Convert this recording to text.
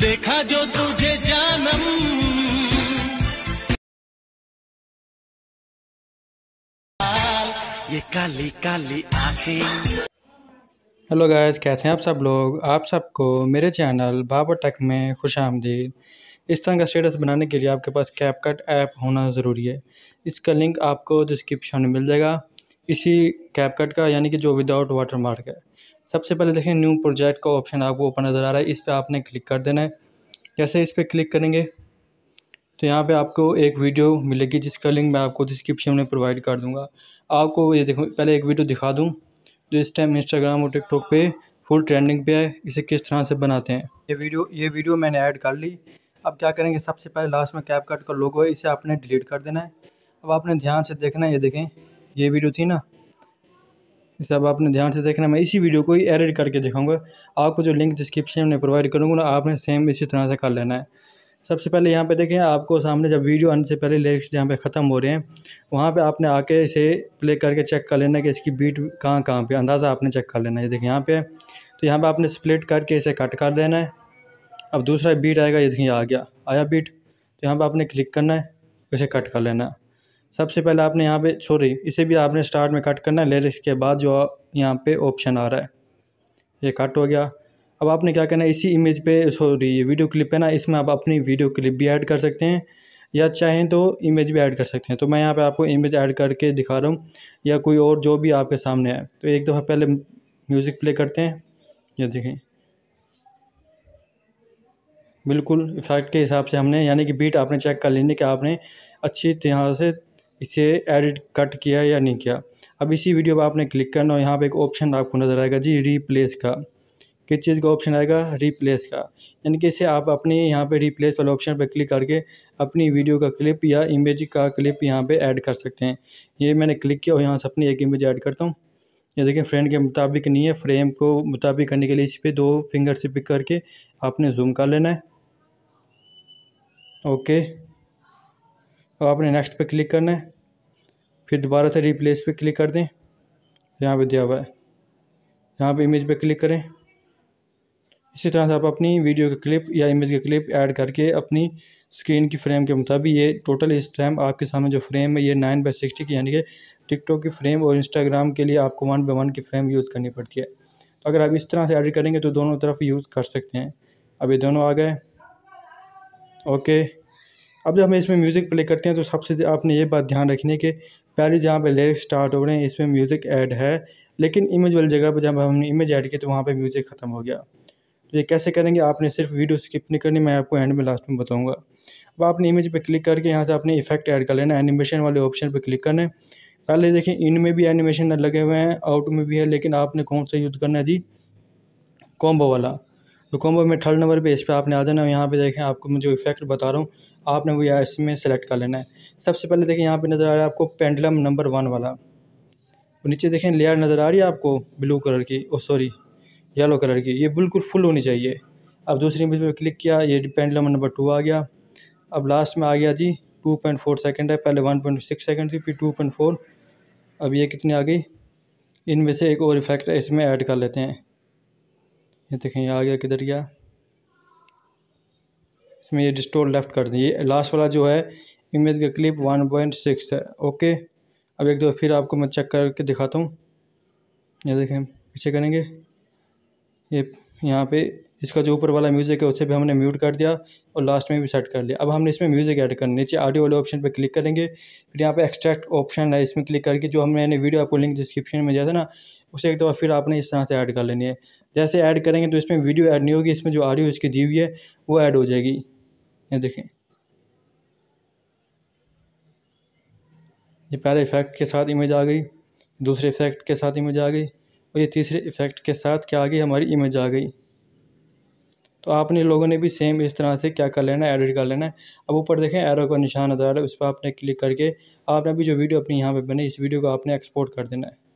देखा जो तुझे जानम ये काली काली आंखें हेलो गाइस कैसे हैं आप सब लोग आप सबको मेरे चैनल बाबा टेक में खुश आमदीद इस तरह का स्टेटस बनाने के लिए आपके पास कैपकट ऐप होना ज़रूरी है इसका लिंक आपको डिस्क्रिप्शन में मिल जाएगा इसी कैपकट का यानी कि जो विदाउट वाटर मार्क है सबसे पहले देखें न्यू प्रोजेक्ट का ऑप्शन आपको ऊपर नज़र आ रहा है इस पर आपने क्लिक कर देना है जैसे इस पर क्लिक करेंगे तो यहाँ पे आपको एक वीडियो मिलेगी जिसका लिंक मैं आपको डिस्क्रिप्शन में प्रोवाइड कर दूँगा आपको ये देखो पहले एक वीडियो दिखा दूँ जो तो इस टाइम इंस्टाग्राम और टिकटॉक पर फुल ट्रेंडिंग पे है इसे किस तरह से बनाते हैं ये वीडियो ये वीडियो मैंने ऐड कर ली अब क्या करेंगे सबसे पहले लास्ट में कैप कट का लोगो है इसे आपने डिलीट कर देना है अब आपने ध्यान से देखना है ये देखें ये वीडियो थी ना इसे अब आपने ध्यान से देखना मैं इसी वीडियो को ही एडिट करके दिखाऊंगा आपको जो लिंक डिस्क्रिप्शन में प्रोवाइड करूँगा ना आपने सेम इसी तरह से कर लेना है सबसे पहले यहाँ पे देखें आपको सामने जब वीडियो आने से पहले लिरिक्स जहाँ पे ख़त्म हो रहे हैं वहाँ पे आपने आके इसे प्ले करके चेक कर लेना कि इसकी बीट कहाँ कहाँ पर अंदाज़ा आपने चेक कर लेना है देखिए यहाँ पर तो यहाँ पर आपने स्प्लिट करके इसे कट कर देना है अब दूसरा बीट आएगा ये देखिए आ गया आया बीट तो यहाँ पर आपने क्लिक करना है इसे कट कर लेना है सबसे पहले आपने यहाँ पे छोरी इसे भी आपने स्टार्ट में कट करना है लेरिक्स इसके बाद जो यहाँ पे ऑप्शन आ रहा है ये कट हो गया अब आपने क्या करना है इसी इमेज पे सॉरी ये वीडियो क्लिप है ना इसमें आप अपनी वीडियो क्लिप भी ऐड कर सकते हैं या चाहें तो इमेज भी ऐड कर सकते हैं तो मैं यहाँ पर आपको इमेज ऐड करके दिखा रहा हूँ या कोई और जो भी आपके सामने आए तो एक दफ़ा पहले म्यूज़िक प्ले करते हैं या देखें बिल्कुल इफेक्ट के हिसाब से हमने यानी कि बीट आपने चेक कर लेने कि आपने अच्छी तरह से इसे एडिट कट किया या नहीं किया अब इसी वीडियो पर आपने क्लिक करना और यहाँ पर एक ऑप्शन आपको नज़र आएगा जी रीप्लेस का किस चीज़ का ऑप्शन आएगा रिप्लेस का यानी कि इसे आप अपने यहाँ पे रिप्लेस वाले ऑप्शन पर क्लिक करके अपनी वीडियो का क्लिप या इमेज का क्लिप यहाँ पे ऐड कर सकते हैं ये मैंने क्लिक किया और यहाँ से अपनी एक इमेज ऐड करता हूँ ये देखिए फ्रेंड के मुताबिक नहीं है फ्रेम को मुताबिक करने के लिए इस पर दो फिंगर से पिक करके आपने जूम कर लेना है ओके अब आपने नेक्स्ट पे क्लिक करना है फिर दोबारा से रिप्लेस पे क्लिक कर दें यहाँ पे दिया हुआ है यहाँ पे इमेज पे क्लिक करें इसी तरह से आप अपनी वीडियो के क्लिप या इमेज के क्लिप ऐड करके अपनी स्क्रीन की फ्रेम के मुताबिक ये टोटल इस टाइम आपके सामने जो फ्रेम है ये नाइन बाई सिक्सटी की यानी कि टिकटॉक की फ्रेम और इंस्टाग्राम के लिए आपको वन बाई वन की फ्रेम यूज़ करनी पड़ती है तो अगर आप इस तरह से एडिट करेंगे तो दोनों तरफ यूज़ कर सकते हैं अब ये दोनों आ गए ओके अब जब हम इसमें म्यूज़िक प्ले करते हैं तो सबसे आपने ये बात ध्यान रखनी है कि पहले जहाँ पे लिरिक्स स्टार्ट हो रहे हैं इसमें म्यूज़िक ऐड है लेकिन इमेज वाली जगह पर जब हमने इमेज ऐड की तो वहाँ पर म्यूज़िक ख़त्म हो गया तो ये कैसे करेंगे आपने सिर्फ वीडियो स्किप नहीं करनी मैं आपको एंड में लास्ट में बताऊँगा अब आपने इमेज पर क्लिक करके यहाँ से अपने इफेक्ट ऐड कर लेना एनिमेशन वाले ऑप्शन पर क्लिक करना है पहले देखें में भी एनिमेशन लगे हुए हैं आउट में भी है लेकिन आपने कौन सा यूज़ करना है जी कॉम्बो वाला तो कॉम्बो में थर्ड नंबर पे इस पर आपने आ जाना है यहाँ पे देखें आपको मैं जो इफेक्ट बता रहा हूँ आपने वो या इसमें सेलेक्ट कर लेना है सबसे पहले देखें यहाँ पे नज़र आ रहा है आपको पेंडलम नंबर वन वाला और नीचे देखें लेयर नज़र आ रही है आपको ब्लू कलर की ओ सॉरी येलो कलर की ये बिल्कुल फुल होनी चाहिए अब दूसरी इमेज पर क्लिक किया ये पेंडलम नंबर टू आ गया अब लास्ट में आ गया जी टू पॉइंट फोर सेकेंड है पहले वन पॉइंट सिक्स सेकेंड थी फिर टू पॉइंट फोर अब ये कितनी आ गई इनमें से एक और इफेक्ट इसमें ऐड कर लेते हैं ये देखें ये आ गया किधर गया इसमें ये डिस्टोर लेफ्ट कर दें ये लास्ट वाला जो है इमेज का क्लिप वन पॉइंट सिक्स है ओके अब एक दो फिर आपको मैं चेक करके दिखाता हूँ ये देखें पीछे करेंगे ये यहाँ पे इसका जो ऊपर वाला म्यूज़िक है उसे भी हमने म्यूट कर दिया और लास्ट में भी सेट कर लिया अब हमने इसमें म्यूज़िक ऐड करना नीचे ऑडियो वाले ऑप्शन पर क्लिक करेंगे फिर यहाँ पे एक्सट्रैक्ट ऑप्शन है इसमें क्लिक करके जो हमने वीडियो आपको लिंक डिस्क्रिप्शन में दिया था ना उसे एक दफ़ा फिर आपने इस तरह से ऐड कर लेनी है जैसे ऐड करेंगे तो इसमें वीडियो ऐड नहीं होगी इसमें जो ऑडियो इसकी दी हुई है वो ऐड हो जाएगी ये देखें ये पहले इफेक्ट के साथ इमेज आ गई दूसरे इफेक्ट के साथ इमेज आ गई और ये तीसरे इफेक्ट के साथ क्या आ गई हमारी इमेज आ गई तो आपने लोगों ने भी सेम इस तरह से क्या कर लेना है एडिट कर लेना है अब ऊपर देखें एरो का निशान आ रहा है उस पर आपने क्लिक करके आपने अभी जो वीडियो अपनी यहाँ पे बनी इस वीडियो को आपने एक्सपोर्ट कर देना है